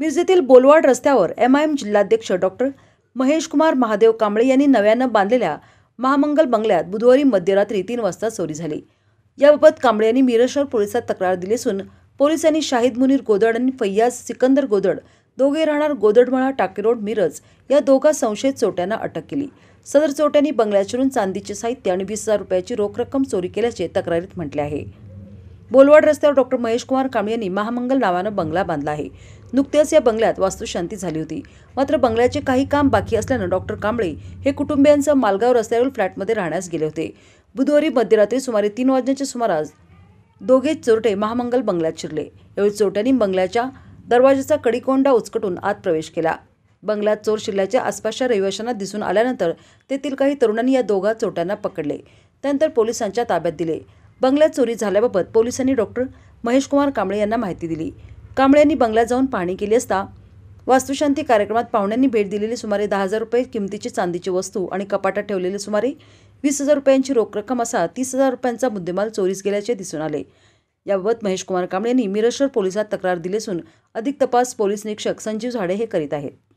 मिरजेतील बोलवाड रस्त्यावर M I M जिल्हाध्यक्ष डॉक्टर महेश कुमार महादेव कांबळे यांनी नव्यानं बांधलेल्या महामंगल बंगल्यात बुधवारी मध्यरात्री तीन वाजता चोरी झाली याबाबत कांबळे यांनी मिरजशहर पोलिसात तक्रार दिली असून पोलिसांनी शाहिद मुनीर गोदड आणि फैयाज सिकंदर गोदड दोघे राहणार गोदडमळा टाकेरोड रोड मिरज या दोघा संशयित चोट्यांना अटक केली सदर चोट्यांनी बंगल्याचरून चांदीचे साहित्य आणि वीस हजार रुपयाची रोख रक्कम चोरी केल्याचे तक्रारीत म्हटले आहे बोलवाड रस्त्यावर डॉक्टर महेश कुमार कांबळे यांनी महामंगल नावानं बंगला बांधला आहे नुकतेच या बंगल्यात वास्तुशांती झाली होती मात्र बंगल्याचे काही काम बाकी असल्यानं डॉक्टर कांबळे हे कुटुंबियांचं मालगाव रस्त्यावरील फ्लॅटमध्ये राहण्यास गेले होते बुधवारी मध्यरात्री सुमारे तीन वाजण्याच्या सुमारास दोघे चोरटे महामंगल बंगल्यात शिरले यावेळी चोरट्यांनी बंगल्याच्या दरवाजाचा कडीकोंडा उचकटून आत प्रवेश केला बंगल्यात चोर शिरल्याच्या आसपासच्या रहिवाशांना दिसून आल्यानंतर तेथील काही तरुणांनी या दोघा चोरट्यांना पकडले त्यानंतर पोलिसांच्या ताब्यात दिले बंगल्यात चोरी झाल्याबाबत पोलिसांनी डॉक्टर महेशकुमार कांबळे यांना माहिती दिली कांबळे यांनी बंगल्यात जाऊन पाहणी केली असता वास्तुशांती कार्यक्रमात पाहुण्यांनी भेट दिलेली सुमारे दहा हजार रुपये किमतीची चांदीची वस्तू आणि कपाटात ठेवलेले सुमारे वीस हजार रुपयांची रोख रक्कम असा तीस हजार रुपयांचा मुद्देमाल चोरीस गेल्याचे दिसून आले याबाबत महेशकुमार कांबळे यांनी मिरशर पोलिसात तक्रार दिली असून अधिक तपास पोलीस निरीक्षक संजीव झाडे हे करीत आहेत